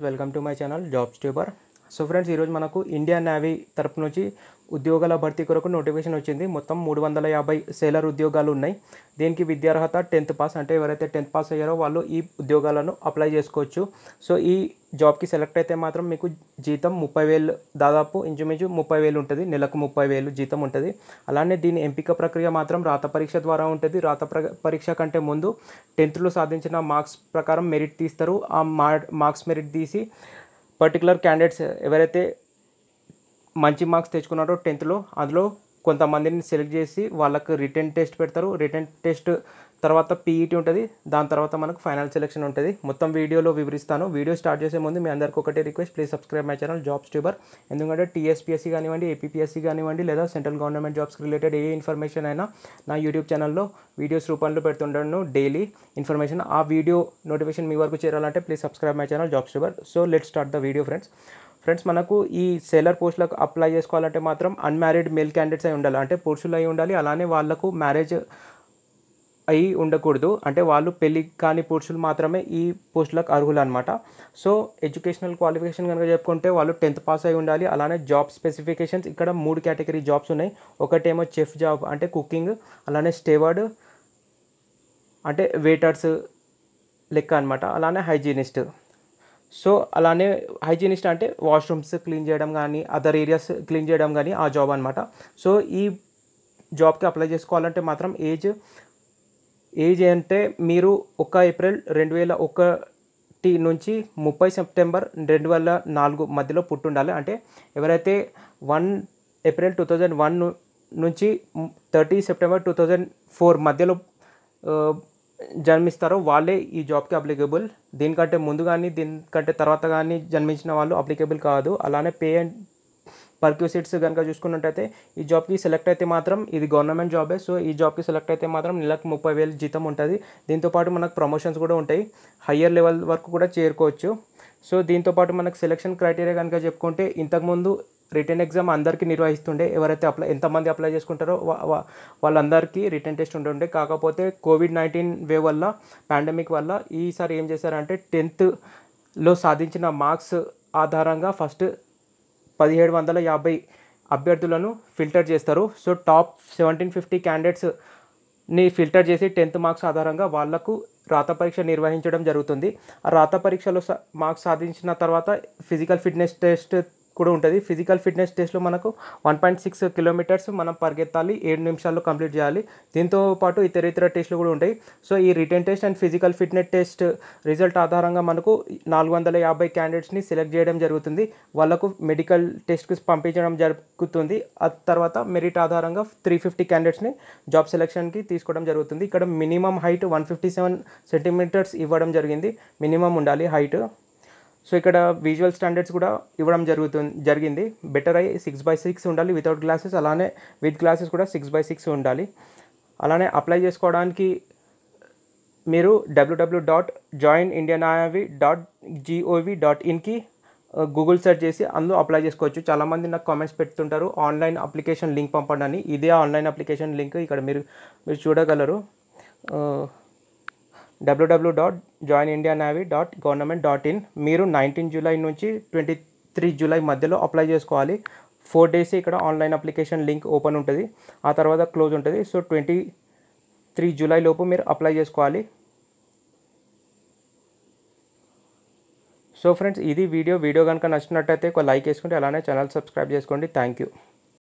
Welcome to my channel Tuber. So friends ఈరోజు మనకు Indian navy తరపు నుంచి ఉద్యోగాల భర్తీ కొరకు నోటిఫికేషన్ వచ్చింది మొత్తం మూడు వందల యాభై సేలర్ ఉద్యోగాలు ఉన్నాయి దీనికి విద్యార్హత టెన్త్ పాస్ అంటే ఎవరైతే టెన్త్ పాస్ అయ్యారో వాళ్ళు ఈ ఉద్యోగాలను అప్లై చేసుకోవచ్చు సో ఈ జాబ్కి సెలెక్ట్ అయితే మాత్రం మీకు జీతం ముప్పై వేలు దాదాపు ఇంచుమించు ముప్పై వేలు ఉంటుంది నెలకు ముప్పై వేలు జీతం ఉంటుంది అలానే దీని ఎంపిక ప్రక్రియ మాత్రం రాత పరీక్ష ద్వారా ఉంటుంది రాత పరీక్ష కంటే ముందు టెన్త్లో సాధించిన మార్క్స్ ప్రకారం మెరిట్ తీస్తారు ఆ మార్క్స్ మెరిట్ తీసి పర్టికులర్ క్యాండిడేట్స్ ఎవరైతే మంచి మార్క్స్ తెచ్చుకున్నారో టెన్త్లో అందులో కొంతమందిని సెలెక్ట్ చేసి వాళ్ళకు రిటర్న్ టెస్ట్ పెడతారు రిటర్న్ టెస్ట్ తర్వాత పీఈటీ e ఉంటుంది దాని తర్వాత మనకు ఫైనల్ సెలెక్షన్ ఉంటుంది మొత్తం వీడియోలో వివరిస్తాను వీడియో స్టార్ట్ చేసే ముందు మీ అందరికీ ఒకటే request please subscribe my channel jobs tuber ఎందుకంటే టీఎస్పీఎస్సీ కానివ్వండి ఏపీఎస్సీ కానివ్వండి లేదా సెంట్రల్ గవర్నమెంట్ జాబ్స్కి రిలేటెడ్ ఏ ఇన్ఫర్మేషన్ అయినా నా యూట్యూబ్ ఛానల్లో వీడియోస్ రూపంలో పెడుతుండను డైలీ ఇన్ఫర్మేషన్ ఆ వీడియో నోటిఫికేషన్ మీ వరకు చేరాలంటే please subscribe my channel jobs tuber so let start the video friends friends మనకు ఈ సెలర్ పోస్టులకు అప్లై చేసుకోవాలంటే మాత్రం అన్మ్యారీడ్ మేల్ క్యాండిడేట్స్ అయి ఉండాలి అంటే పురుషులు అయి ఉండాలి అలానే వాళ్ళకు మ్యారేజ్ అయి ఉండకూడదు అంటే వాళ్ళు పెళ్ళి కాని పురుషులు మాత్రమే ఈ పోస్టులకు అర్హులు అనమాట సో ఎడ్యుకేషనల్ క్వాలిఫికేషన్ కనుక చెప్పుకుంటే వాళ్ళు టెన్త్ పాస్ అయి ఉండాలి అలానే జాబ్ స్పెసిఫికేషన్స్ ఇక్కడ మూడు కేటగిరీ జాబ్స్ ఉన్నాయి ఒకటేమో చెఫ్ జాబ్ అంటే కుకింగ్ అలానే స్టేవర్డ్ అంటే వెయిటర్స్ లెక్క అనమాట అలానే హైజీనిస్ట్ సో అలానే హైజీనిస్ట్ అంటే వాష్రూమ్స్ క్లీన్ చేయడం కానీ అదర్ ఏరియాస్ క్లీన్ చేయడం కానీ ఆ జాబ్ అనమాట సో ఈ జాబ్కి అప్లై చేసుకోవాలంటే మాత్రం ఏజ్ ఏజ్ అంటే మీరు ఒక ఏప్రిల్ రెండు వేల ఒకటి నుంచి ముప్పై సెప్టెంబర్ రెండు వేల నాలుగు మధ్యలో పుట్టి ఉండాలి అంటే ఎవరైతే one April two thousand one నుంచి thirty September two thousand four మధ్యలో జన్మిస్తారో వాళ్ళే ఈ జాబ్కి అప్లికేబుల్ దీనికంటే ముందు కానీ దీనికంటే తర్వాత కానీ జన్మించిన వాళ్ళు అప్లికేబుల్ కాదు అలానే పే అండ్ పర్క్యూసిట్స్ కనుక చూసుకున్నట్టయితే ఈ జాబ్కి సెలెక్ట్ అయితే మాత్రం ఇది గవర్నమెంట్ జాబే సో ఈ జాబ్కి సెలెక్ట్ అయితే మాత్రం నెలకు ముప్పై వేలు జీతం ఉంటుంది దీంతోపాటు మనకు ప్రమోషన్స్ కూడా ఉంటాయి హయ్యర్ లెవెల్ వరకు కూడా చేరుకోవచ్చు సో దీంతోపాటు మనకు సెలెక్షన్ క్రైటీరియా కనుక చెప్పుకుంటే ఇంతకుముందు రిటర్న్ ఎగ్జామ్ అందరికీ నిర్వహిస్తుండే ఎవరైతే అప్లై ఎంతమంది అప్లై చేసుకుంటారో వాళ్ళందరికీ రిటర్న్ టెస్ట్ ఉండే కాకపోతే కోవిడ్ నైన్టీన్ వే వల్ల పాండమిక్ వల్ల ఈసారి ఏం చేశారంటే టెన్త్లో సాధించిన మార్క్స్ ఆధారంగా ఫస్ట్ పదిహేడు వందల యాభై అభ్యర్థులను ఫిల్టర్ చేస్తారు సో టాప్ సెవెంటీన్ ఫిఫ్టీ క్యాండిడేట్స్ని ఫిల్టర్ చేసి టెన్త్ మార్క్స్ ఆధారంగా వాళ్లకు రాత పరీక్ష నిర్వహించడం జరుగుతుంది ఆ రాత పరీక్షలో మార్క్స్ సాధించిన తర్వాత ఫిజికల్ ఫిట్నెస్ టెస్ట్ కూడా ఉంటుంది ఫిజికల్ ఫిట్నెస్ టెస్ట్లో మనకు వన్ పాయింట్ సిక్స్ కిలోమీటర్స్ మనం పరిగెత్తాలి ఏడు నిమిషాల్లో కంప్లీట్ చేయాలి దీంతో పాటు ఇతర ఇతర టెస్ట్లు కూడా ఉంటాయి సో ఈ return test and physical fitness test result ఆధారంగా మనకు నాలుగు వందల యాభై క్యాండిడేట్స్ని సెలెక్ట్ చేయడం జరుగుతుంది వాళ్ళకు మెడికల్ టెస్ట్కి పంపించడం జరుగుతుంది ఆ తర్వాత మెరిట్ ఆధారంగా త్రీ ఫిఫ్టీ క్యాండిడేట్స్ని జాబ్ సెలెక్షన్కి తీసుకోవడం జరుగుతుంది ఇక్కడ minimum height one fifty seven centimetres ఇవ్వడం జరిగింది మినిమం ఉండాలి హైట్ సో ఇక్కడ విజువల్ స్టాండర్డ్స్ కూడా ఇవ్వడం జరుగుతుంది జరిగింది బెటర్ అయ్యి సిక్స్ బై సిక్స్ ఉండాలి వితౌట్ గ్లాసెస్ అలానే విత్ గ్లాసెస్ కూడా సిక్స్ బై సిక్స్ ఉండాలి అలానే అప్లై చేసుకోవడానికి మీరు డబ్ల్యూడబ్ల్యూ డాట్ జాయిన్ ఇండియన్ ఐఆర్వి డాట్ జిఓవి డాట్ ఇన్కి గూగుల్ సెర్చ్ చేసి అందులో అప్లై చేసుకోవచ్చు చాలామంది నాకు కామెంట్స్ పెడుతుంటారు ఆన్లైన్ అప్లికేషన్ లింక్ పంపండి అని ఇదే ఆన్లైన్ అప్లికేషన్ లింక్ ఇక్కడ మీరు మీరు చూడగలరు WW dot join India navy dot government dot in మీరు నైన్టీన్ జూలై నుంచి ట్వంటీ త్రీ జూలై మధ్యలో అప్లై చేసుకోవాలి ఫోర్ డేస్ ఇక్కడ ఆన్లైన్ అప్లికేషన్ లింక్ ఓపెన్ ఉంటుంది ఆ తర్వాత క్లోజ్ ఉంటుంది సో ట్వంటీ త్రీ జూలై లోపు మీరు అప్లై చేసుకోవాలి సో ఫ్రెండ్స్ ఇది వీడియో వీడియో కనుక నచ్చినట్టయితే ఒక లైక్ వేసుకుంటే అలానే ఛానల్ సబ్స్క్రైబ్ చేసుకోండి థ్యాంక్ యూ